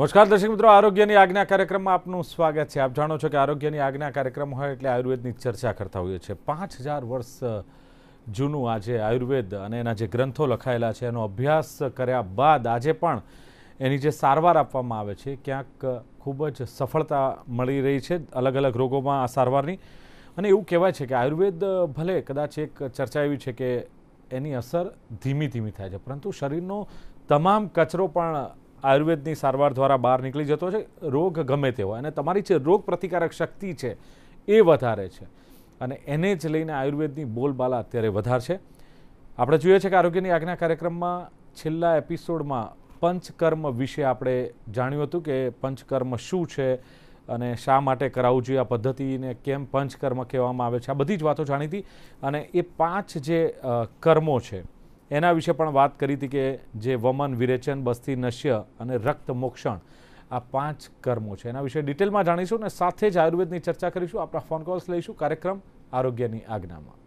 નમસ્કાર દર્શક મિત્રો આરોગ્યની આજ્ઞા કાર્યક્રમમાં આપનું સ્વાગત છે આપ જાણો છો કે આરોગ્યની આજ્ઞા કાર્યક્રમ હોય એટલે આયુર્વેદની ચર્ચા કરતા હોઈએ છીએ પાંચ હજાર વર્ષ જૂનું આજે આયુર્વેદ અને એના જે ગ્રંથો લખાયેલા છે એનો અભ્યાસ કર્યા બાદ આજે પણ એની જે સારવાર આપવામાં આવે છે ક્યાંક ખૂબ જ સફળતા મળી રહી છે અલગ અલગ રોગોમાં આ સારવારની અને એવું કહેવાય છે કે આયુર્વેદ ભલે કદાચ એક ચર્ચા એવી છે કે એની અસર ધીમી ધીમી થાય છે પરંતુ શરીરનો તમામ કચરો પણ આયુર્વેદની સારવાર દ્વારા બહાર નીકળી જતો છે રોગ ગમે તેવો અને તમારી જે રોગ પ્રતિકારક શક્તિ છે એ વધારે છે અને એને જ લઈને આયુર્વેદની બોલબાલા અત્યારે વધારે છે આપણે જોઈએ છે કે આરોગ્યની આજ્ઞા કાર્યક્રમમાં છેલ્લા એપિસોડમાં પંચકર્મ વિશે આપણે જાણ્યું હતું કે પંચકર્મ શું છે અને શા માટે કરાવવું જોઈએ આ પદ્ધતિને કેમ પંચકર્મ કહેવામાં આવે છે આ બધી જ વાતો જાણીતી અને એ પાંચ જે કર્મો છે એના વિશે પણ વાત કરી હતી કે જે વમન વિરેચન બસ્તી નશ્ય અને રક્ત મોક્ષણ આ પાંચ કર્મો છે એના વિશે ડિટેલમાં જાણીશું અને સાથે જ આયુર્વેદની ચર્ચા કરીશું આપણા ફોન કોલ્સ લઈશું કાર્યક્રમ આરોગ્યની આજ્ઞામાં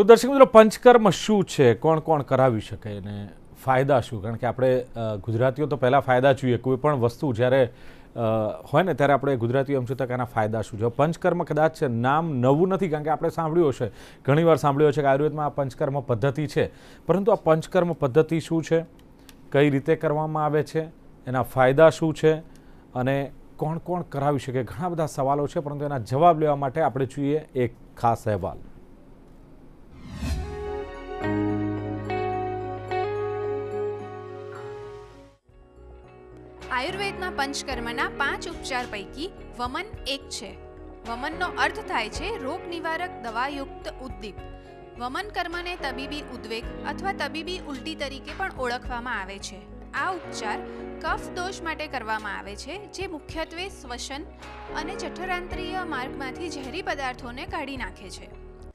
તો દર્શક મિત્રો પંચકર્મ શું છે કોણ કોણ કરાવી શકે અને ફાયદા શું કારણ કે આપણે ગુજરાતીઓ તો પહેલાં ફાયદા જોઈએ કોઈ પણ વસ્તુ જ્યારે હોય ને ત્યારે આપણે ગુજરાતીઓ એમ છતાં કે એના ફાયદા શું છે પંચકર્મ કદાચ નામ નવું નથી કારણ કે આપણે સાંભળ્યું હશે ઘણીવાર સાંભળ્યું છે કે આયુર્વેદમાં આ પંચકર્મ પદ્ધતિ છે પરંતુ આ પંચકર્મ પદ્ધતિ શું છે કઈ રીતે કરવામાં આવે છે એના ફાયદા શું છે અને કોણ કોણ કરાવી શકે ઘણા બધા સવાલો છે પરંતુ એના જવાબ લેવા માટે આપણે જોઈએ એક ખાસ અહેવાલ ભારતમાં પંચકર્મના પાંચ ઉપચાર પૈકી વમન એક છે વમનનો અર્થ થાય છે રોગ નિવારક દવાયુક્ત ઉદ્દીપ વમન કર્મને તબીબી ઉદ્વેગ અથવા તબીબી ઉલટી તરીકે પણ ઓળખવામાં આવે છે આ ઉપચાર કફ દોષ માટે કરવામાં આવે છે જે મુખ્યત્વે શ્વસન અને જઠરાંત્રીય માર્ગમાંથી ઝેરી પદાર્થોને કાઢી નાખે છે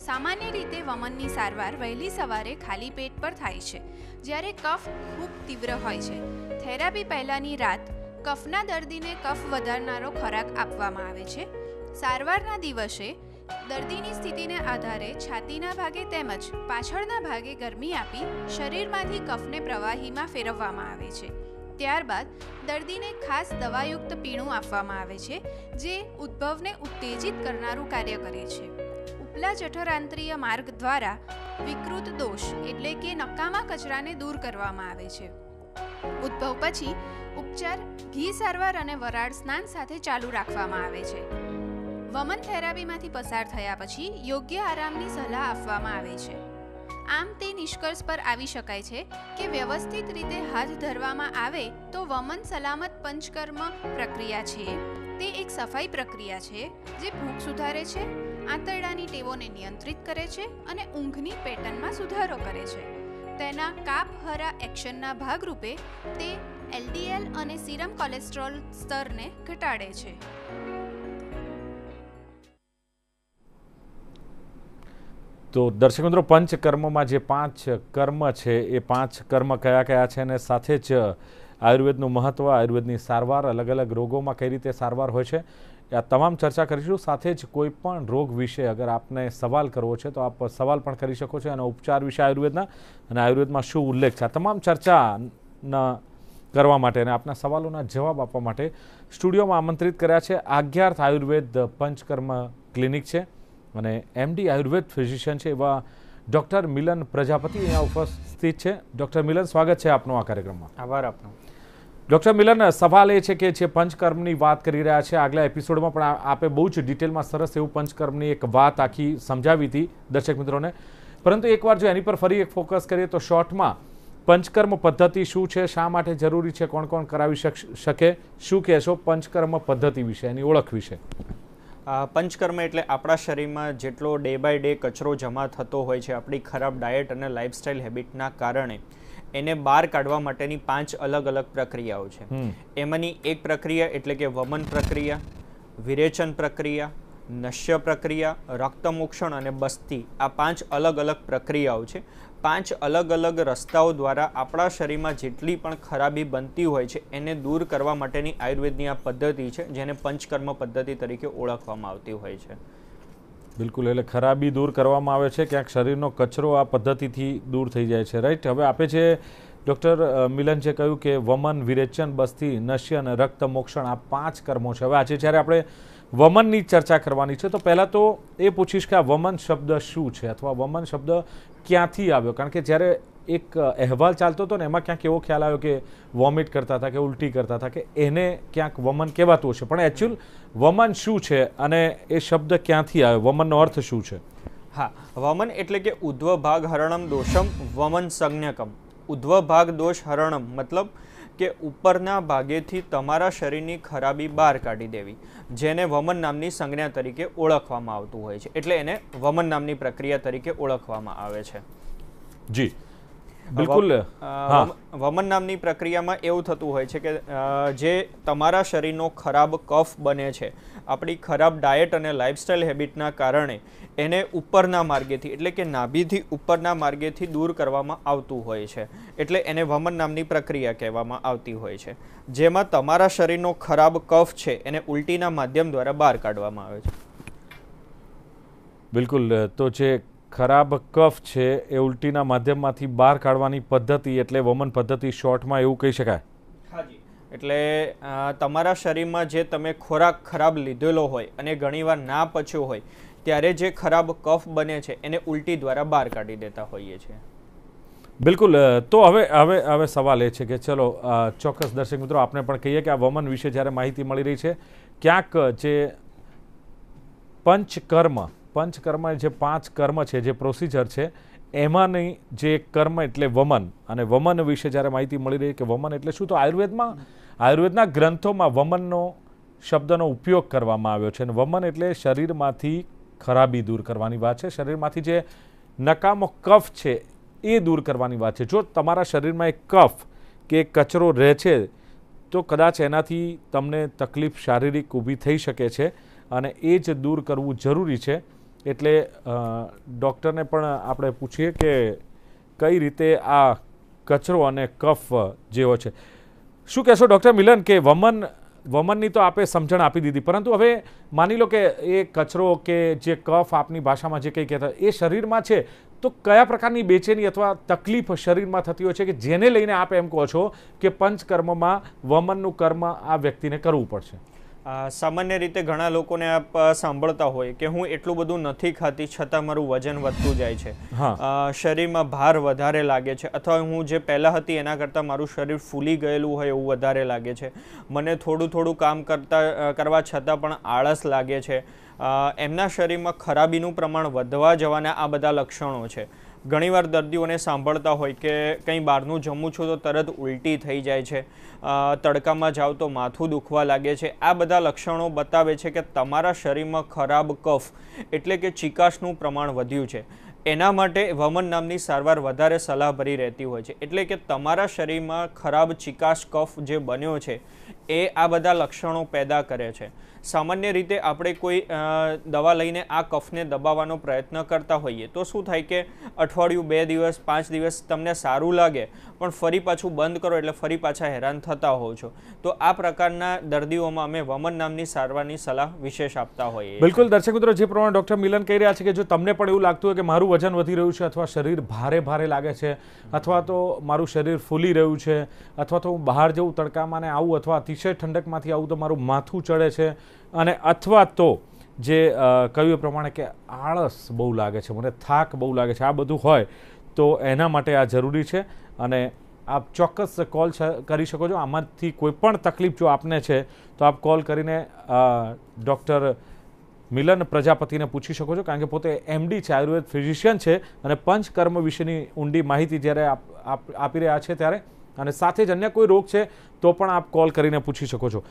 સામાન્ય રીતે વમનની સારવાર વહેલી સવારે ખાલી પેટ પર થાય છે જ્યારે કફ ખૂબ તીવ્ર હોય છે થેરાપી પહેલાંની રાત કફના દર્દીને કફ વધારનારો ખોરાક આપવામાં આવે છે સારવારના દિવસે દર્દીની સ્થિતિને આધારે છાતીના ભાગે તેમજ પાછળના ભાગે ગરમી આપી શરીરમાંથી કફને પ્રવાહીમાં ફેરવવામાં આવે છે ત્યારબાદ દર્દીને ખાસ દવાયુક્ત પીણું આપવામાં આવે છે જે ઉદ્ભવને ઉત્તેજિત કરનારું કાર્ય કરે છે ઉપલા જઠરાંત્રીય માર્ગ દ્વારા વિકૃત દોષ એટલે કે નકામા કચરાને દૂર કરવામાં આવે છે ઉદ્ભવ પછી ઉપચાર ઘી સારવાર અને વરાળ સ્નાન સાથે ચાલુ રાખવામાં આવે છે વમન થેરાપીમાંથી પસાર થયા પછી યોગ્ય આરામની સલાહ આપવામાં આવે છે આમ તે નિષ્કર્ષ પર આવી શકાય છે કે વ્યવસ્થિત રીતે હાથ ધરવામાં આવે તો વમન સલામત પંચકર્મ પ્રક્રિયા છે તે એક સફાઈ પ્રક્રિયા છે જે ભૂખ સુધારે છે આંતરડાની ટેવોને નિયંત્રિત કરે છે અને ઊંઘની પેટર્નમાં સુધારો કરે છે તેના કાપહરા એક્શનના ભાગરૂપે તે એલડીએલ અને સીરમ કોલેસ્ટ્રોલ સ્તરને ઘટાડે છે તો દર્શક મિત્રો પંચકર્મમાં જે પાંચ કર્મ છે એ પાંચ કર્મ કયા કયા છે અને સાથે જ આયુર્વેદનું મહત્વ આયુર્વેદની સારવાર અલગ અલગ રોગોમાં કઈ રીતે સારવાર હોય છે આ તમામ ચર્ચા કરીશું સાથે જ કોઈ પણ રોગ વિશે અગર આપને સવાલ કરવો છે તો આપ સવાલ પણ કરી શકો છો અને ઉપચાર વિશે આયુર્વેદના અને આયુર્વેદમાં શું ઉલ્લેખ છે તમામ ચર્ચાના કરવા માટે અને આપના સવાલોના જવાબ આપવા માટે સ્ટુડિયોમાં આમંત્રિત કર્યા છે આગ્યાર્થ આયુર્વેદ પંચકર્મ ક્લિનિક છે અને એમડી આયુર્વેદ ફિઝિશિયન છે એવા ડૉક્ટર મિલન પ્રજાપતિ અહીંયા ઉપસ્થિત છે ડૉક્ટર મિલન સ્વાગત છે આપનો આ કાર્યક્રમમાં આભાર આપનો ડૉક્ટર મિલન સવાલ એ છે કે જે પંચકર્મની વાત કરી રહ્યા છે આગલા એપિસોડમાં પણ આપે બહુ જ ડિટેલમાં સરસ એવું પંચકર્મની એક વાત આખી સમજાવી હતી દર્શક મિત્રોને પરંતુ એકવાર જો એની પર ફરી એક ફોકસ કરીએ તો શોર્ટમાં પંચકર્મ પદ્ધતિ શું છે શા માટે જરૂરી છે કોણ કોણ કરાવી શકે શું કહેશો પંચકર્મ પદ્ધતિ વિશે એની ઓળખ વિશે પંચકર્મ એટલે આપણા શરીરમાં જેટલો ડે બાય ડે કચરો જમા થતો હોય છે આપણી ખરાબ ડાયટ અને લાઇફસ્ટાઇલ હેબિટના કારણે એને બહાર કાઢવા માટેની પાંચ અલગ અલગ પ્રક્રિયાઓ છે એમાંની એક પ્રક્રિયા એટલે કે વમન પ્રક્રિયા વિરેચન પ્રક્રિયા નશ્ય પ્રક્રિયા રક્તમોક્ષણ અને બસ્તી આ પાંચ અલગ અલગ પ્રક્રિયાઓ છે પાંચ અલગ અલગ રસ્તાઓ દ્વારા આપણા શરીરમાં જેટલી પણ ખરાબી બનતી હોય છે એને દૂર કરવા માટેની આયુર્વેદની આ પદ્ધતિ છે જેને પંચકર્મ પદ્ધતિ તરીકે ઓળખવામાં આવતી હોય છે બિલકુલ એટલે ખરાબી દૂર કરવામાં આવે છે ક્યાંક શરીરનો કચરો આ પદ્ધતિથી દૂર થઈ જાય છે રાઈટ હવે આપે છે ડૉક્ટર મિલન છે કહ્યું કે વમન વિરેચન બસ્તી નશ્ય અને રક્ત મોક્ષણ આ પાંચ કર્મો છે હવે આજે જ્યારે આપણે વમનની ચર્ચા કરવાની છે તો પહેલાં તો એ પૂછીશ કે આ વમન શબ્દ શું છે અથવા વમન શબ્દ ક્યાંથી આવ્યો કારણ કે જ્યારે એક અહેવાલ ચાલતો હતો ને એમાં ક્યાંક એવો ખ્યાલ આવ્યો કે વોમિટ કરતા હતા કે ઉલટી કરતા હતા કે એને ક્યાંક વમન કહેવાતું હશે પણ એકચ્યુઅલ વમન શું છે અને એ શબ્દ ક્યાંથી આવ્યો વમનનો અર્થ શું છે હા વમન એટલે કે ઉધ્વ ભાગ હરણમ દોષમ વમન સંજ્ઞકમ ઉધ્વ ભાગ દોષ હરણમ મતલબ કે ઉપરના ભાગેથી તમારા શરીરની ખરાબી બહાર કાઢી દેવી જેને વમન નામની સંજ્ઞા તરીકે ઓળખવામાં આવતું હોય છે એટલે એને વમન નામની પ્રક્રિયા તરીકે ઓળખવામાં આવે છે જી બિલકુલ વમન નામની પ્રક્રિયામાં એવું થતું હોય છે કે જે તમારા શરીરનો ખરાબ કફ બને છે આપણી ખરાબ ડાયટ અને લાઇફસ્ટાઇલ હેબિટના કારણે એને ઉપરના માર્ગેથી એટલે કે નાભીથી ઉપરના માર્ગેથી દૂર કરવામાં આવતું હોય છે એટલે એને વમન નામની પ્રક્રિયા કહેવામાં આવતી હોય છે જેમાં તમારા શરીરનો ખરાબ કફ છે એને ઉલટીના માધ્યમ દ્વારા બહાર કાઢવામાં આવે છે બિલકુલ તો જે ખરાબ કફ છે એ ઉલટીના માધ્યમમાંથી બહાર કાઢવાની પદ્ધતિ એટલે વમન પદ્ધતિ શોર્ટમાં એવું કહી શકાય હાજી એટલે તમારા શરીરમાં જે તમે ખોરાક ખરાબ લીધેલો હોય અને ઘણીવાર ના પચ્યો હોય ત્યારે જે ખરાબ કફ બને છે એને ઉલટી દ્વારા બહાર કાઢી દેતા હોઈએ છીએ બિલકુલ તો હવે હવે હવે સવાલ એ છે કે ચલો ચોક્કસ દર્શક મિત્રો આપણે પણ કહીએ કે આ વમન વિશે જ્યારે માહિતી મળી રહી છે ક્યાંક જે પંચકર્મ પંચકર્મ જે પાંચ કર્મ છે જે પ્રોસિજર છે એમાંની જે કર્મ એટલે વમન અને વમન વિશે જ્યારે માહિતી મળી રહી કે વમન એટલે શું તો આયુર્વેદમાં આયુર્વેદના ગ્રંથોમાં વમનનો શબ્દનો ઉપયોગ કરવામાં આવ્યો છે અને વમન એટલે શરીરમાંથી ખરાબી દૂર કરવાની વાત છે શરીરમાંથી જે નકામો કફ છે એ દૂર કરવાની વાત છે જો તમારા શરીરમાં એક કફ કે કચરો રહે છે તો કદાચ એનાથી તમને તકલીફ શારીરિક ઊભી થઈ શકે છે અને એ જ દૂર કરવું જરૂરી છે એટલે ડૉક્ટરને પણ આપણે પૂછીએ કે કઈ રીતે આ કચરો અને કફ જેવો છે શું કહેશો ડૉક્ટર મિલન કે વમન વમનની તો આપે સમજણ આપી દીધી પરંતુ હવે માની લો કે એ કચરો કે જે કફ આપની ભાષામાં જે કંઈ કહેતા એ શરીરમાં છે તો કયા પ્રકારની બેચેની અથવા તકલીફ શરીરમાં થતી હોય છે કે જેને લઈને આપ એમ કહો છો કે પંચકર્મમાં વમનનું કર્મ આ વ્યક્તિને કરવું પડશે સામાન્ય રીતે ઘણા લોકોને આપ સાંભળતા હોય કે હું એટલું બધું નથી ખાતી છતાં મારું વજન વધતું જાય છે શરીરમાં ભાર વધારે લાગે છે અથવા હું જે પહેલાં હતી એના કરતાં મારું શરીર ફૂલી ગયેલું હોય એવું વધારે લાગે છે મને થોડું થોડું કામ કરતા કરવા છતાં પણ આળસ લાગે છે એમના શરીરમાં ખરાબીનું પ્રમાણ વધવા જવાના આ બધા લક્ષણો છે ઘણીવાર દર્દીઓને સાંભળતા હોય કે કંઈ બહારનું જમું છું તો તરત ઉલટી થઈ જાય છે તડકામાં જાઓ તો માથું દુખવા લાગે છે આ બધા લક્ષણો બતાવે છે કે તમારા શરીરમાં ખરાબ કફ એટલે કે ચિકાશનું પ્રમાણ વધ્યું છે એના માટે વમન નામની સારવાર વધારે સલાહભરી રહેતી હોય છે એટલે કે તમારા શરીરમાં ખરાબ ચિકાશ કફ જે બન્યો છે એ આ બધા લક્ષણો પેદા કરે છે સામાન્ય રીતે આપણે કોઈ દવા લઈને આ કફને દબાવવાનો પ્રયત્ન કરતા હોઈએ તો શું થાય કે અઠવાડિયું બે દિવસ પાંચ દિવસ તમને સારું લાગે પણ ફરી પાછું બંધ કરો એટલે ફરી પાછા હેરાન થતા હોવ છો તો આ પ્રકારના દર્દીઓમાં અમે વમન નામની સારવારની સલાહ વિશેષ આપતા હોઈએ બિલકુલ દર્શક મિત્રો જે પ્રમાણે ડૉક્ટર મિલન કહી રહ્યા છે કે જો તમને પણ એવું લાગતું હોય કે મારું વજન વધી રહ્યું છે અથવા શરીર ભારે ભારે લાગે છે અથવા તો મારું શરીર ફૂલી રહ્યું છે અથવા તો હું બહાર જવું તડકામાં ને આવું અથવા અતિશય ઠંડકમાંથી આવું તો મારું માથું ચડે છે અને અથવા તો જે કહ્યું પ્રમાણે કે આળસ બહુ લાગે છે મને થાક બહુ લાગે છે આ બધું હોય તો એના માટે આ જરૂરી છે અને આપ ચોક્કસ કોલ કરી શકો છો આમાંથી કોઈ પણ તકલીફ જો આપને છે તો આપ કોલ કરીને ડૉક્ટર મિલન પ્રજાપતિને પૂછી શકો છો કારણ કે પોતે એમડી છે આયુર્વેદ ફિઝિશિયન છે અને પંચકર્મ વિશેની ઊંડી માહિતી જ્યારે આપ આપી રહ્યા છે ત્યારે અને સાથે જ અન્ય કોઈ રોગ છે તો પણ આપ કોલ કરીને પૂછી શકો છો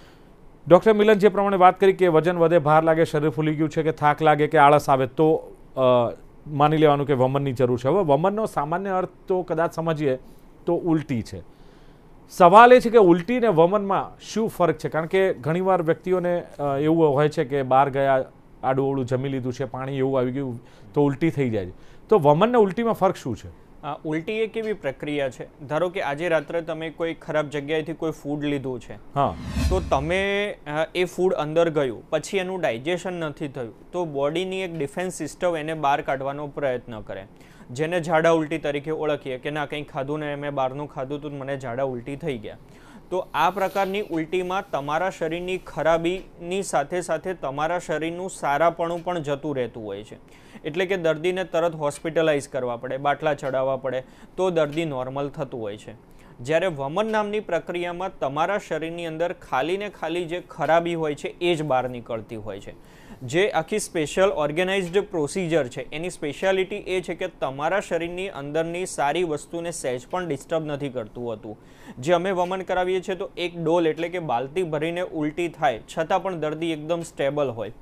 ડૉક્ટર મિલન જે પ્રમાણે વાત કરી કે વજન વધે ભાર લાગે શરીર ફૂલી ગયું છે કે થાક લાગે કે આળસ આવે તો માની લેવાનું કે વમનની જરૂર છે હવે વમનનો સામાન્ય અર્થ તો કદાચ સમજીએ તો ઉલટી છે સવાલ એ છે કે ઉલટી ને વમનમાં શું ફરક છે કારણ કે ઘણીવાર વ્યક્તિઓને એવું હોય છે કે બહાર ગયા આડું અવળું જમી લીધું છે પાણી એવું આવી ગયું તો ઉલટી થઈ જાય છે તો વમન ને ઉલટીમાં ફરક શું છે ઉલટી એ કેવી પ્રક્રિયા છે ધારો કે આજે રાત્રે તમે કોઈ ખરાબ જગ્યાએથી કોઈ ફૂડ લીધું છે હા તો તમે એ ફૂડ અંદર ગયું પછી એનું ડાયજેશન નથી થયું તો બોડીની એક ડિફેન્સ સિસ્ટમ એને બહાર કાઢવાનો પ્રયત્ન કરે જેને ઝાડા ઉલટી તરીકે ઓળખીએ કે ના કંઈ ખાધું ને મેં બહારનું ખાધું તો મને ઝાડા ઉલટી થઈ ગયા તો આ પ્રકારની ઉલટીમાં તમારા શરીરની ખરાબીની સાથે સાથે તમારા શરીરનું સારાપણું પણ જતું રહેતું હોય છે એટલે કે દર્દીને તરત હોસ્પિટલાઇઝ કરવા પડે બાટલા ચડાવવા પડે તો દર્દી નોર્મલ થતું હોય છે જ્યારે વમન નામની પ્રક્રિયામાં તમારા શરીરની અંદર ખાલીને ખાલી જે ખરાબી હોય છે એ જ બહાર નીકળતી હોય છે જે આખી સ્પેશિયલ ઓર્ગેનાઇઝડ પ્રોસિજર છે એની સ્પેશિયાલિટી એ છે કે તમારા શરીરની અંદરની સારી વસ્તુને સહેજ પણ ડિસ્ટર્બ નથી કરતું હતું જે અમે વમન કરાવીએ છીએ તો એક ડોલ એટલે કે બાલતી ભરીને ઉલટી થાય છતાં પણ દર્દી એકદમ સ્ટેબલ હોય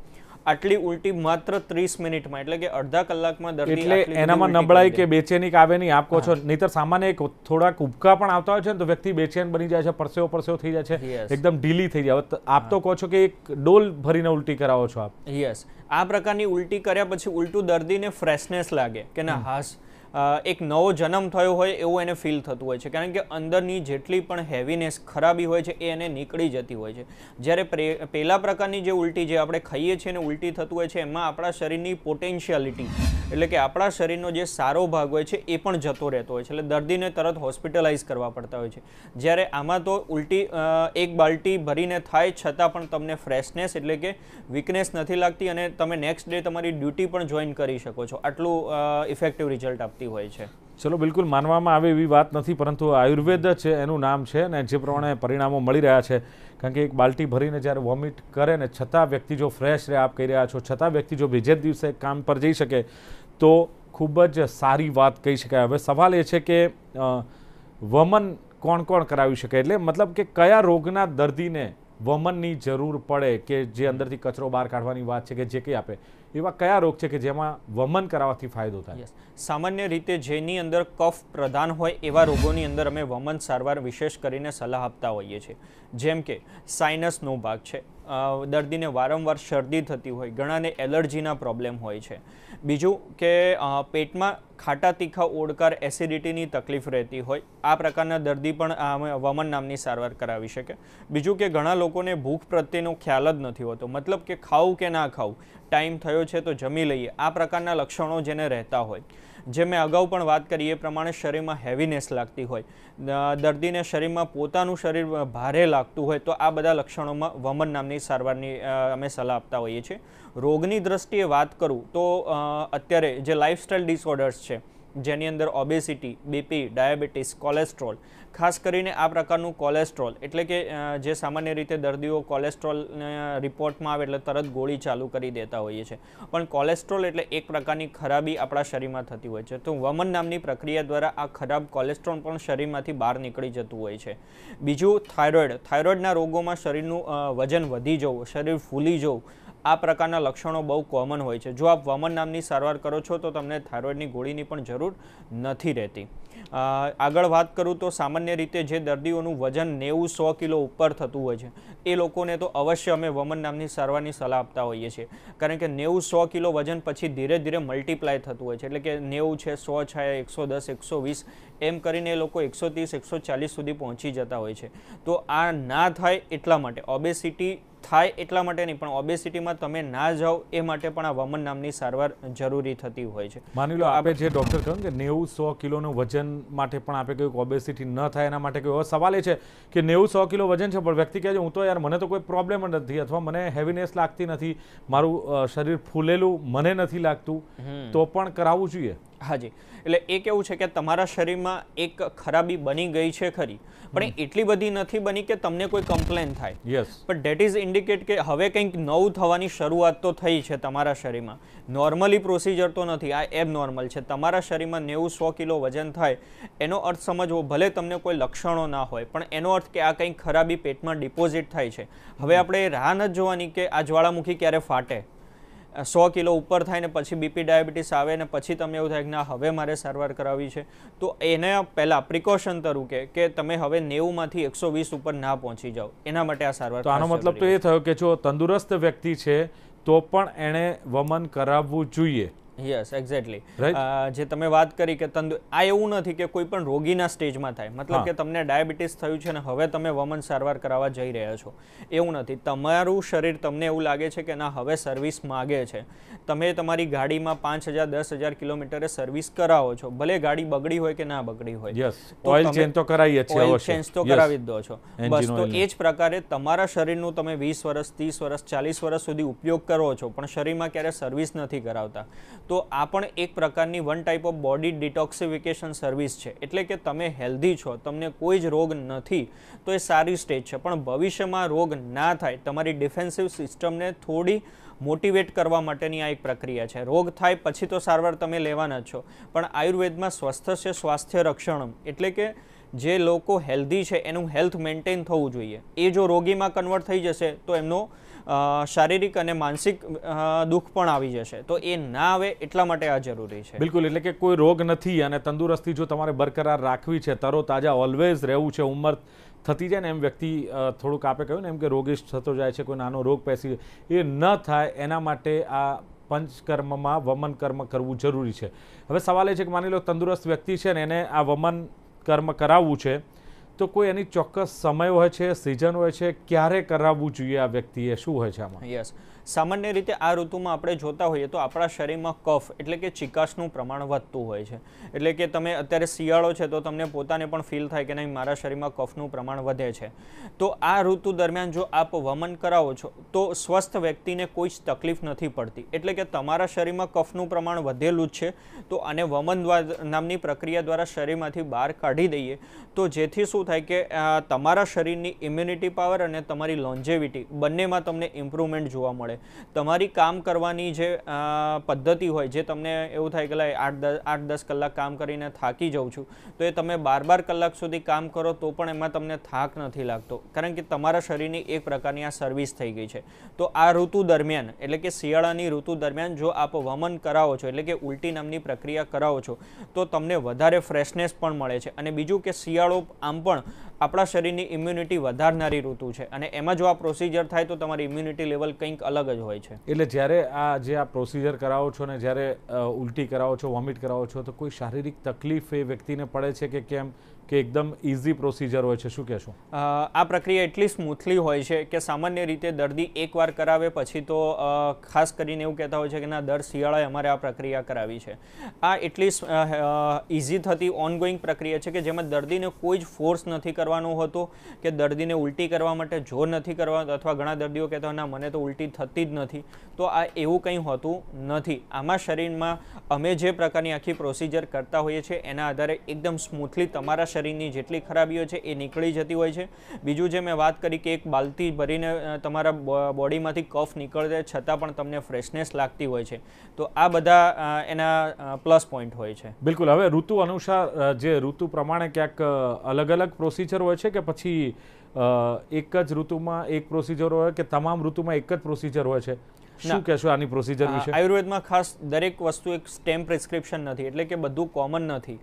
આટલી ઉલટી માત્ર ત્રીસ મિનિટમાં એટલે કે અડધા કલાકમાં દર્દી એટલે એનામાં નબળાઈ કે બેચેની આવે નહીં આપ કહો છો નહીતર સામાન્ય એક થોડાક ઉબકા પણ આવતા હોય છે ને તો વ્યક્તિ બેચેન બની જાય છે પરસેવો પરસેવો થઈ જાય છે એકદમ ઢીલી થઈ જાય આપ તો કહો છો કે એક ડોલ ભરીને ઉલટી કરાવો છો આપ યસ આ પ્રકારની ઉલટી કર્યા પછી ઉલટું દર્દીને ફ્રેશનેસ લાગે કે ના હાશ એક નવો જન્મ થયો હોય એવું એને ફીલ થતું હોય છે કારણ કે અંદરની જેટલી પણ હેવીનેસ ખરાબી હોય છે એ એને નીકળી જતી હોય છે જ્યારે પહેલા પ્રકારની જે ઉલટી જે આપણે ખાઈએ છીએ ને ઉલટી થતું હોય છે એમાં આપણા શરીરની પોટેન્શિયાલિટી એટલે કે આપણા શરીરનો જે સારો ભાગ હોય છે એ પણ જતો રહેતો હોય છે એટલે દર્દીને તરત હોસ્પિટલાઇઝ કરવા પડતા હોય છે જ્યારે આમાં તો ઉલટી એક બાલ્ટી ભરીને થાય છતાં પણ તમને ફ્રેશનેસ એટલે કે વીકનેસ નથી લાગતી અને તમે નેક્સ્ટ ડે તમારી ડ્યુટી પણ જોઈન કરી શકો છો આટલું ઇફેક્ટિવ રિઝલ્ટ આપતી હોય છે ચલો બિલકુલ માનવામાં આવે એવી વાત નથી પરંતુ આયુર્વેદ છે એનું નામ છે અને જે પ્રમાણે પરિણામો મળી રહ્યા છે કારણ કે એક બાલ્ટી ભરીને જ્યારે વોમિટ કરે ને છતાં વ્યક્તિ જો ફ્રેશ રહે આપ કહી રહ્યા છો છતાં વ્યક્તિ જો બીજે દિવસે કામ પર જઈ શકે તો ખૂબ જ સારી વાત કહી શકાય હવે સવાલ એ છે કે વમન કોણ કોણ કરાવી શકે એટલે મતલબ કે કયા રોગના દર્દીને વમનની જરૂર પડે કે જે અંદરથી કચરો બહાર કાઢવાની વાત છે કે જે કંઈ આપે એવા કયા રોગ છે કે જેમાં વમન કરાવવાથી ફાયદો થાય સામાન્ય રીતે જેની અંદર કફ પ્રધાન હોય એવા રોગોની અંદર અમે વમન સારવાર વિશેષ કરીને સલાહ આપતા હોઈએ છીએ જેમ કે સાઇનસનો ભાગ છે દર્દીને વારંવાર શરદી થતી હોય ઘણાને એલર્જીના પ્રોબ્લેમ હોય છે બીજું કે પેટમાં ખાટા તીખા ઓડકાર એસિડિટીની તકલીફ રહેતી હોય આ પ્રકારના દર્દી પણ વમન નામની સારવાર કરાવી શકે બીજું કે ઘણા લોકોને ભૂખ પ્રત્યેનો ખ્યાલ જ નથી હોતો મતલબ કે ખાવું કે ના ખાવું ટાઈમ થયો છે તો જમી લઈએ આ પ્રકારના લક્ષણો જેને રહેતા હોય જે મેં અગાઉ પણ વાત કરી એ પ્રમાણે શરીરમાં હેવીનેસ લાગતી હોય દર્દીને શરીરમાં પોતાનું શરીર ભારે લાગતું હોય તો આ બધા લક્ષણોમાં વમન નામની સારવારની અમે સલાહ આપતા હોઈએ છીએ રોગની દ્રષ્ટિએ વાત કરું તો અત્યારે જે લાઇફસ્ટાઇલ ડિસઓર્ડર્સ છે જેની અંદર ઓબેસિટી બીપી ડાયાબિટીસ કોલેસ્ટ્રોલ ખાસ કરીને આ પ્રકારનું કોલેસ્ટ્રોલ એટલે કે જે સામાન્ય રીતે દર્દીઓ કોલેસ્ટ્રોલ રિપોર્ટમાં આવે એટલે તરત ગોળી ચાલુ કરી દેતા હોઈએ છીએ પણ કોલેસ્ટ્રોલ એટલે એક પ્રકારની ખરાબી આપણા શરીરમાં થતી હોય છે તો વમન નામની પ્રક્રિયા દ્વારા આ ખરાબ કોલેસ્ટ્રોલ પણ શરીરમાંથી બહાર નીકળી જતું હોય છે બીજું થાઇરોઇડ થાઇરોઇડના રોગોમાં શરીરનું વજન વધી જવું શરીર ફૂલી જવું આ પ્રકારના લક્ષણો બહુ કોમન હોય છે જો આપ વમન નામની સારવાર કરો છો તો તમને થાઇરોઇડની ગોળીની પણ જરૂર નથી રહેતી આગળ વાત કરું તો સામાન્ય રીતે જે દર્દીઓનું વજન નેવું સો કિલો ઉપર થતું હોય છે એ લોકોને તો અવશ્ય અમે વમન નામની સારવારની સલાહ આપતા હોઈએ છીએ કારણ કે નેવું સો કિલો વજન પછી ધીરે ધીરે મલ્ટીપ્લાય થતું હોય છે એટલે કે નેવું છે સો છે એકસો દસ એકસો વીસ એમ કરીને એ લોકો એકસો ત્રીસ એકસો ચાલીસ સુધી પહોંચી જતા હોય છે તો આ ના થાય એટલા માટે ઓબેસિટી થાય એટલા માટે નહીં પણ ઓબેસિટીમાં તમે ના જાઓ એ માટે પણ આ વમન નામની સારવાર જરૂરી થતી હોય છે માની લો આપણે જે ડૉક્ટર કહ્યું કે નેવું સો કિલોનું વજન માટે પણ આપણે કહ્યું કે ઓબેસિટી ન થાય એના માટે કહ્યું હવે સવાલ એ છે કે નેવું સો કિલો વજન છે પણ વ્યક્તિ કહે છે હું તો યાર મને તો કોઈ પ્રોબ્લેમ નથી અથવા મને હેવીનેસ લાગતી નથી મારું શરીર ફૂલેલું મને નથી લાગતું તો પણ કરાવવું જોઈએ હાજી એટલે એ કેવું છે કે તમારા શરીરમાં એક ખરાબી બની ગઈ છે ખરી પણ એટલી બધી નથી બની કે તમને કોઈ કમ્પ્લેન થાય યસ પણ ડેટ ઇઝ ઇન્ડિકેટ કે હવે કંઈક નવું થવાની શરૂઆત તો થઈ છે તમારા શરીરમાં નોર્મલી પ્રોસિજર તો નથી આ એબ નોર્મલ છે તમારા શરીરમાં નેવું સો કિલો વજન થાય એનો અર્થ સમજવો ભલે તમને કોઈ લક્ષણો ના હોય પણ એનો અર્થ કે આ કંઈક ખરાબી પેટમાં ડિપોઝિટ થાય છે હવે આપણે રાહ ન જોવાની કે આ જ્વાળામુખી ક્યારે ફાટે સો કિલો ઉપર થાય ને પછી બીપી ડાયાબિટીસ આવે ને પછી તમે એવું થાય કે ના હવે મારે સારવાર કરાવવી છે તો એને પહેલાં પ્રિકોશન તરીકે કે તમે હવે નેવુંમાંથી એકસો વીસ ઉપર ના પહોંચી જાઓ એના માટે આ સારવાર આનો મતલબ તો એ થયો કે જો તંદુરસ્ત વ્યક્તિ છે તો પણ એણે વમન કરાવવું જોઈએ યસ એક્ઝેક્ટલી જે તમે વાત કરી કે તંદુ આ એવું નથી કે કોઈ પણ રોગીના સ્ટેજમાં થાય મતલબ કે તમને ડાયાબિટીસ થયું છે ને હવે તમે વમન સારવાર કરાવવા જઈ રહ્યા છો એવું નથી તમારું શરીર તમને એવું લાગે છે કે ના હવે સર્વિસ માગે છે તમે તમારી ગાડીમાં પાંચ હજાર દસ હજાર કિલોમીટરે સર્વિસ કરાવો છો ભલે ગાડી બગડી હોય કે ના બગડી હોય ઓઇલ ચેન્જ તો કરાવીએ ચેન્જ તો કરાવી જ દો છો બસ તો એ જ પ્રકારે તમારા શરીરનું તમે વીસ વર્ષ ત્રીસ વર્ષ ચાલીસ વર્ષ સુધી ઉપયોગ કરો છો પણ શરીરમાં ક્યારે સર્વિસ નથી કરાવતા તો આ પણ એક પ્રકારની one type of body detoxification service છે એટલે કે તમે હેલ્ધી છો તમને કોઈ જ રોગ નથી તો એ સારી સ્ટેજ છે પણ ભવિષ્યમાં રોગ ના થાય તમારી ડિફેન્સિવ સિસ્ટમને થોડી મોટિવેટ કરવા માટેની આ એક પ્રક્રિયા છે રોગ થાય પછી તો સારવાર તમે લેવાના જ છો પણ આયુર્વેદમાં સ્વસ્થ છે સ્વાસ્થ્ય રક્ષણમ એટલે કે જે લોકો હેલ્ધી છે એનું હેલ્થ મેન્ટેન થવું જોઈએ એ જો રોગીમાં કન્વર્ટ થઈ જશે તો એમનો શારીરિક અને માનસિક દુઃખ પણ આવી જશે તો એ ના આવે એટલા માટે આ જરૂરી છે બિલકુલ એટલે કે કોઈ રોગ નથી અને તંદુરસ્તી જો તમારે બરકરાર રાખવી છે તરો તાજા ઓલવેઝ રહેવું છે ઉંમર થતી જાય ને એમ વ્યક્તિ થોડુંક આપે કહ્યું ને એમ કે રોગેશ થતો જાય છે કોઈ નાનો રોગ પેસી એ ન થાય એના માટે આ પંચકર્મમાં વમન કર્મ કરવું જરૂરી છે હવે સવાલ એ છે કે માની લો તંદુરસ્ત વ્યક્તિ છે ને એને આ વમન કર્મ કરાવવું છે તો કોઈ એની ચોક્કસ સમય હોય છે સિઝન હોય છે ક્યારે કરાવવું જોઈએ આ વ્યક્તિએ શું હોય છે આમાં યસ સામાન્ય રીતે આ ઋતુમાં આપણે જોતા હોઈએ તો આપણા શરીરમાં કફ એટલે કે ચિકાસનું પ્રમાણ વધતું હોય છે એટલે કે તમે અત્યારે શિયાળો છે તો તમને પોતાને પણ ફીલ થાય કે નહીં મારા શરીરમાં કફનું પ્રમાણ વધે છે તો આ ઋતુ દરમિયાન જો આપ વમન કરાવો છો તો સ્વસ્થ વ્યક્તિને કોઈ જ તકલીફ નથી પડતી એટલે કે તમારા શરીરમાં કફનું પ્રમાણ વધેલું જ છે તો આને વમન નામની પ્રક્રિયા દ્વારા શરીરમાંથી બહાર કાઢી દઈએ તો જેથી શું થાય કે તમારા શરીરની ઇમ્યુનિટી પાવર અને તમારી લોન્જેવિટી બંનેમાં તમને ઇમ્પ્રુવમેન્ટ જોવા મળે પડે તમારી કામ કરવાની જે પદ્ધતિ હોય જે તમને એવું થાય કે લાય આઠ દસ આઠ દસ કલાક કામ કરીને થાકી જાઉં છું તો એ તમે બાર બાર કલાક સુધી કામ કરો તો પણ એમાં તમને થાક નથી લાગતો કારણ કે તમારા શરીરની એક પ્રકારની આ સર્વિસ થઈ ગઈ છે તો આ ઋતુ દરમિયાન એટલે કે શિયાળાની ઋતુ દરમિયાન જો આપ વમન કરાવો છો એટલે કે ઉલટી નામની પ્રક્રિયા કરાવો છો તો તમને વધારે ફ્રેશનેસ પણ મળે છે અને બીજું કે શિયાળો આમ પણ આપણા શરીરની ઇમ્યુનિટી વધારનારી ઋતુ છે અને એમાં જો આ પ્રોસિજર થાય તો તમારી ઇમ્યુનિટી લેવલ કંઈક અલગ જ હોય છે એટલે જ્યારે આ જે આ પ્રોસિજર કરાવો છો ને જ્યારે ઉલટી કરાવો છો વોમિટ કરાવો છો તો કોઈ શારીરિક તકલીફ એ વ્યક્તિને પડે છે કે કેમ કે એકદમ ઇઝી પ્રોસિજર હોય છે શું કહેશો આ પ્રક્રિયા એટલી સ્મૂથલી હોય છે કે સામાન્ય રીતે દર્દી એકવાર કરાવે પછી તો ખાસ કરીને એવું કહેતા હોય છે કે ના દર શિયાળાએ અમારે આ પ્રક્રિયા કરાવી છે આ એટલી ઇઝી થતી ઓનગોઈંગ પ્રક્રિયા છે કે જેમાં દર્દીને કોઈ જ ફોર્સ નથી કરવાનું હોતો કે દર્દીને ઉલટી કરવા માટે જોર નથી કરવા અથવા ઘણા દર્દીઓ કહેતા હોય ના મને તો ઉલટી થતી જ નથી તો આ એવું કંઈ હોતું નથી આમાં શરીરમાં અમે જે પ્રકારની આખી પ્રોસિજર કરતા હોઈએ છીએ એના આધારે એકદમ સ્મૂથલી તમારા શરીર શરીરની જેટલી ખરાબીઓ છે એ નીકળી જતી હોય છે બીજું જે મેં વાત કરી કે એક બાલતી ભરીને તમારા બોડીમાંથી કફ નીકળે છતાં પણ તમને ફ્રેશનેસ લાગતી હોય છે તો આ બધા એના પ્લસ પોઈન્ટ હોય છે બિલકુલ હવે ઋતુ અનુસાર જે ઋતુ પ્રમાણે ક્યાંક અલગ અલગ પ્રોસિજર હોય છે કે પછી એક જ ઋતુમાં એક પ્રોસિજર હોય કે તમામ ઋતુમાં એક જ પ્રોસિજર હોય છે શું કહેશો આની પ્રોસિજર વિશે આયુર્વેદમાં ખાસ દરેક વસ્તુ એક સ્ટેમ પ્રિસ્ક્રિપ્શન નથી એટલે કે બધું કોમન નથી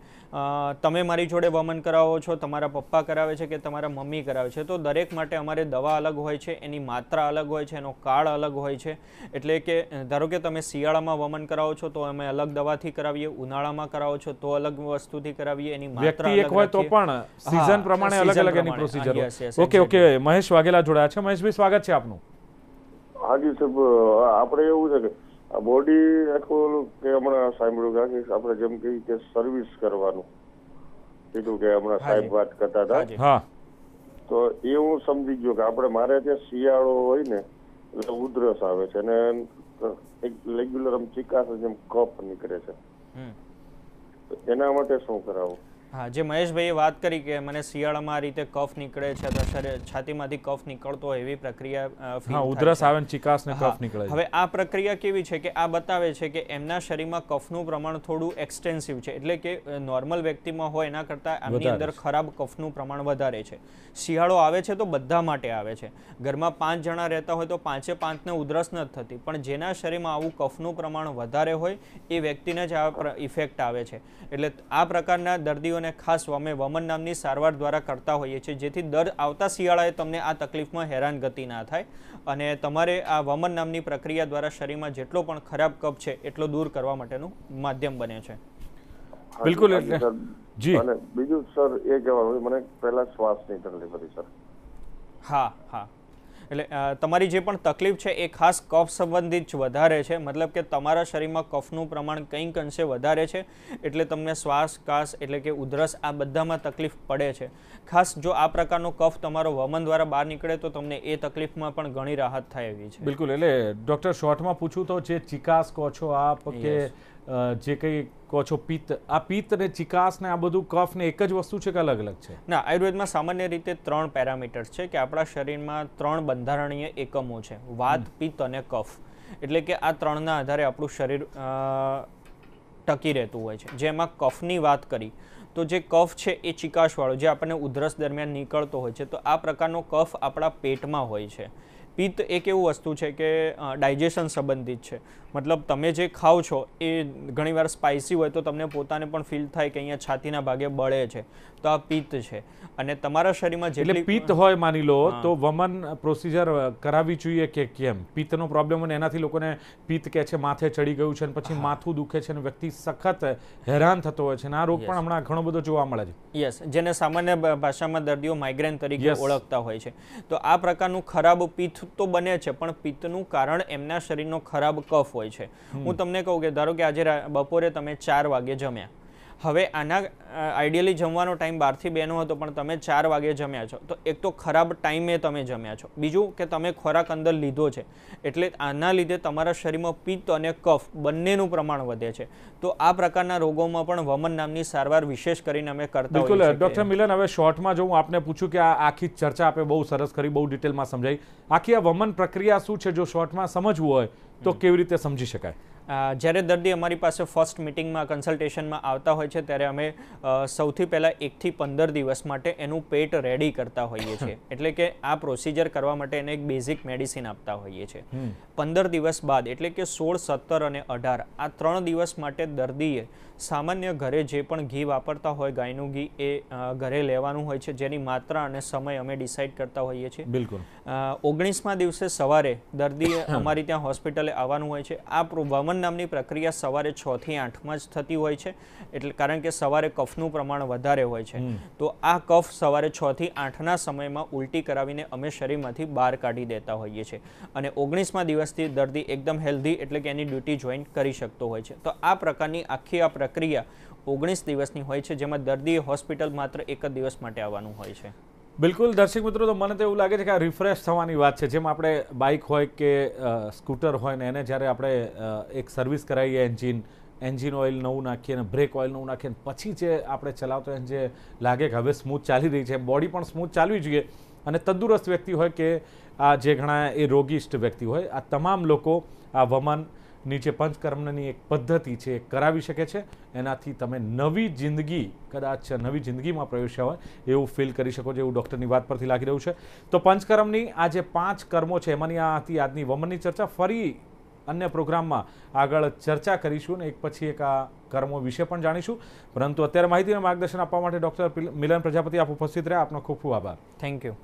તમે મારી જોડે વમન કરાવો છો તમારા પપ્પા કરાવે છે કે તમારા મમ્મી કરાવે છે તો દરેક માટે અમારે દવા અલગ હોય છે એની માત્રા અલગ હોય છે એનો કાળ અલગ હોય છે એટલે કે ધારો કે તમે શિયાળામાં વમન કરાવો છો તો અમે અલગ દવાથી કરાવીએ ઉનાળામાં કરાવો છો તો અલગ વસ્તુથી કરાવીએ એની માત્રા એક હોય તો પણ સિઝન પ્રમાણે અલગ અલગ એની procedure okay okay Mahesh Vaghela જોડાયા છે મહેશભાઈ સ્વાગત છે આપનું હાજી સાહેબ આપણે એવું છે કે બોડી આખું કે હમણાં સાંભળ્યું કે આપણે જેમ કહી કે સર્વિસ કરવાનું કીધું કે હમણાં સાહેબ વાત કરતા હતા તો એ હું સમજી ગયો કે આપણે મારે ત્યાં શિયાળો હોય ને એટલે ઉધરસ આવે છે અને એક રેગ્યુલર આમ ચિકાસ જેમ કફ નીકળે છે એના માટે શું કરાવું હા જે મહેશભાઈએ વાત કરી કે મને શિયાળામાં આ રીતે કફ નીકળે છે અથવા છાતીમાંથી કફ નીકળતો હોય એવી પ્રક્રિયા ઉધરસ આવે ચિકાસ ને કફ નીકળે હવે આ પ્રક્રિયા કેવી છે કે આ બતાવે છે કે એમના શરીરમાં કફનું પ્રમાણ થોડું એક્સટેન્સિવ છે એટલે કે નોર્મલ વ્યક્તિમાં હોય એના કરતાં આની અંદર ખરાબ કફનું પ્રમાણ વધારે છે શિયાળો આવે છે તો બધા માટે આવે છે ઘરમાં પાંચ જણા રહેતા હોય તો પાંચે પાંચને ઉધરસ નથી થતી પણ જેના શરીરમાં આવું કફનું પ્રમાણ વધારે હોય એ વ્યક્તિને જ આ ઇફેક્ટ આવે છે એટલે આ પ્રકારના દર્દીઓ દર્દીઓને ખાસ અમે વમન નામની સારવાર દ્વારા કરતા હોઈએ છીએ જેથી દર આવતા શિયાળાએ તમને આ તકલીફમાં હેરાન ગતિ ના થાય અને તમારે આ વમન નામની પ્રક્રિયા દ્વારા શરીરમાં જેટલો પણ ખરાબ કપ છે એટલો દૂર કરવા માટેનું માધ્યમ બને છે બિલકુલ એટલે જી અને બીજું સર એ કહેવાનું મને પહેલા શ્વાસની તકલીફ હતી સર હા હા એટલે તમારી જે પણ તકલીફ છે એ ખાસ કફ સંબંધિત જ વધારે છે મતલબ કે તમારા શરીરમાં કફનું પ્રમાણ કંઈક અંશે વધારે છે એટલે તમને શ્વાસ કાસ એટલે કે ઉધરસ આ બધામાં તકલીફ પડે છે ખાસ જો આ પ્રકારનો કફ તમારો વમન દ્વારા બહાર નીકળે તો તમને એ તકલીફમાં પણ ઘણી રાહત થાય એવી છે બિલકુલ એટલે ડૉક્ટર શોર્ટમાં પૂછું તો જે ચિકાસ કહો છો આપ કે જે કંઈ કહો છો પિત્ત આ પિત્ત અને ચિકાસ ને આ બધું કફ ને એક જ વસ્તુ છે કે અલગ અલગ છે ના આયુર્વેદમાં સામાન્ય રીતે ત્રણ પેરામીટર્સ છે કે આપણા શરીરમાં ત્રણ બંધારણીય એકમો છે વાત પિત્ત અને કફ એટલે કે આ ત્રણના આધારે આપણું શરીર ટકી રહેતું હોય છે જેમાં કફની વાત કરી તો જે કફ છે એ ચિકાશવાળો જે આપણને ઉધરસ દરમિયાન નીકળતો હોય છે તો આ પ્રકારનો કફ આપણા પેટમાં હોય છે પિત્ત એક એવું વસ્તુ છે કે ડાયજેશન સંબંધિત છે મતલબ તમે જે ખાઓ છો એ ઘણીવાર સ્પાઇસી હોય તો તમને પોતાને પણ ફીલ થાય કે અહીંયા છાતીના ભાગે બળે છે તો આ પિત્ત છે અને તમારા શરીરમાં જે પિત્ત હોય માની લો તો વમન પ્રોસીજર કરાવવી જોઈએ કે કેમ પિત્તનો પ્રોબ્લેમ અને એનાથી લોકોને પિત્ત કહે છે માથે ચડી ગયું છે અને પછી માથું દુખે છે અને વ્યક્તિ સખત હેરાન થતો હોય છે અને આ રોગ પણ હમણાં ઘણો બધો જોવા મળે છે યસ જેને સામાન્ય ભાષામાં દર્દીઓ માઇગ્રેન તરીકે ઓળખતા હોય છે તો આ પ્રકારનું ખરાબ પિત્ત તો બને છે પણ પિત્તનું કારણ એમના શરીરનો ખરાબ કફ હોય છે હું તમને કહું કે ધારો કે આજે બપોરે તમે ચાર વાગે જમ્યા હવે આના આઈડિયલી જમવાનો ટાઈમ બારથી બેનો હતો પણ તમે ચાર વાગે જમ્યા છો તો એક તો ખરાબ ટાઈમે તમે જમ્યા છો બીજું કે તમે ખોરાક અંદર લીધો છે એટલે આના લીધે તમારા શરીરમાં પિત્ત અને કફ બંનેનું પ્રમાણ વધે છે તો આ પ્રકારના રોગોમાં પણ વમન નામની સારવાર વિશેષ કરીને અમે કરતા બિલકુલ ડોક્ટર મિલન હવે શોર્ટમાં જો હું આપને પૂછું કે આ આખી ચર્ચા આપણે બહુ સરસ કરી બહુ ડિટેલમાં સમજાઈ આખી આ વમન પ્રક્રિયા શું છે જો શોર્ટમાં સમજવું હોય તો કેવી રીતે સમજી શકાય જ્યારે દર્દી અમારી પાસે ફર્સ્ટ મિટિંગમાં કન્સલ્ટેશનમાં આવતા હોય છે ત્યારે અમે સૌથી પહેલાં એકથી પંદર દિવસ માટે એનું પેટ રેડી કરતા હોઈએ છીએ એટલે કે આ પ્રોસિજર કરવા માટે એને એક બેઝિક મેડિસિન આપતા હોઈએ છીએ પંદર દિવસ બાદ એટલે કે સોળ સત્તર અને અઢાર આ ત્રણ દિવસ માટે દર્દીએ સામાન્ય ઘરે જે પણ ઘી વાપરતા હોય ગાયનું ઘી એ ઘરે લેવાનું હોય છે જેની માત્રા અને સમય અમે ડિસાઇડ કરતા હોઈએ છીએ બિલકુલ ઓગણીસમા દિવસે સવારે દર્દી અમારી ત્યાં હોસ્પિટલે આવવાનું હોય છે આ વમન નામની પ્રક્રિયા સવારે છથી આઠમાં જ થતી હોય છે એટલે કારણ કે સવારે કફનું પ્રમાણ વધારે હોય છે તો આ કફ સવારે છ થી આઠના સમયમાં ઉલટી કરાવીને અમે શરીરમાંથી બહાર કાઢી દેતા હોઈએ છીએ અને ઓગણીસમા દિવસથી દર્દી એકદમ હેલ્ધી એટલે કે એની ડ્યુટી જોઈન કરી શકતો હોય છે તો આ પ્રકારની આખી આ પ્રક્રિયા ઓગણીસ દિવસની હોય છે જેમાં દર્દી હોસ્પિટલ માત્ર એક જ દિવસ માટે આવવાનું હોય છે બિલકુલ દર્શક મિત્રો તો મને તો એવું લાગે છે કે આ રિફ્રેશ થવાની વાત છે જેમ આપણે બાઇક હોય કે સ્કૂટર હોય ને એને જ્યારે આપણે એક સર્વિસ કરાવીએ એન્જિન એન્જિન ઓઇલ નવું નાખીએ અને બ્રેક ઓઇલ નવું નાખીએ પછી જે આપણે ચલાવતો એને જે લાગે કે હવે સ્મૂથ ચાલી રહી છે બોડી પણ સ્મૂથ ચાલવી જોઈએ અને તંદુરસ્ત વ્યક્તિ હોય કે આ જે ઘણા એ રોગિષ્ટ વ્યક્તિ હોય આ તમામ લોકો આ વમન નીચે પંચકર્મની એક પદ્ધતિ છે એ કરાવી શકે છે એનાથી તમે નવી જિંદગી કદાચ નવી જિંદગીમાં પ્રવેશ્યા હોય એવું ફીલ કરી શકો છો એવું ડૉક્ટરની વાત પરથી લાગી રહ્યું છે તો પંચકર્મની આ જે પાંચ કર્મો છે એમાંની આ હતી આજની વમનની ચર્ચા ફરી અન્ય પ્રોગ્રામમાં આગળ ચર્ચા કરીશું ને એક પછી એક આ કર્મો વિશે પણ જાણીશું પરંતુ અત્યારે માહિતી અને માર્ગદર્શન આપવા માટે ડૉક્ટર મિલન પ્રજાપતિ આપ ઉપસ્થિત રહ્યા આપનો ખૂબ ખૂબ આભાર થેન્ક યુ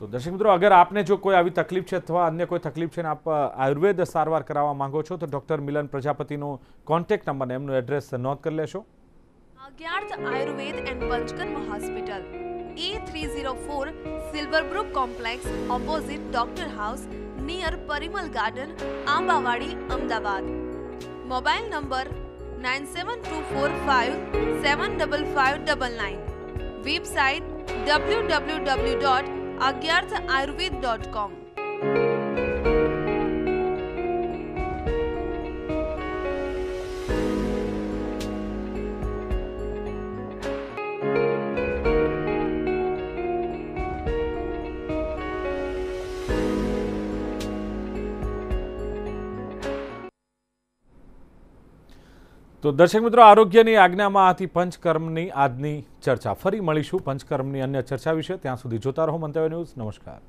તો દર્શક મિત્રો અગર આપને જો કોઈ આવી તકલીફ છે અથવા અન્ય કોઈ તકલીફ છે ને આપ આયુર્વેદ સારવાર કરાવવા માંગો છો તો ડૉક્ટર મિલન પ્રજાપતિનો કોન્ટેક્ટ નંબર એમનું એડ્રેસ નોંધ કરી લેશો અજ્ઞાર્થ Ayurved and Panchakarma hospital A three zero four Silverbrook complex opposite doctor house near Parimal garden Ambawadi Ahmedabad mobile number nine seven two four five seven double five double nine website W W W dot અગિયાર્થ Ayurved dot com તો દર્શક મિત્રો આરોગ્યની આજ્ઞામાં આથી પંચકર્મની આજની ચર્ચા ફરી મળીશું પંચકર્મની અન્ય ચર્ચા વિશે ત્યાં સુધી જોતા રહો મંતવ્ય ન્યૂઝ નમસ્કાર